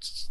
just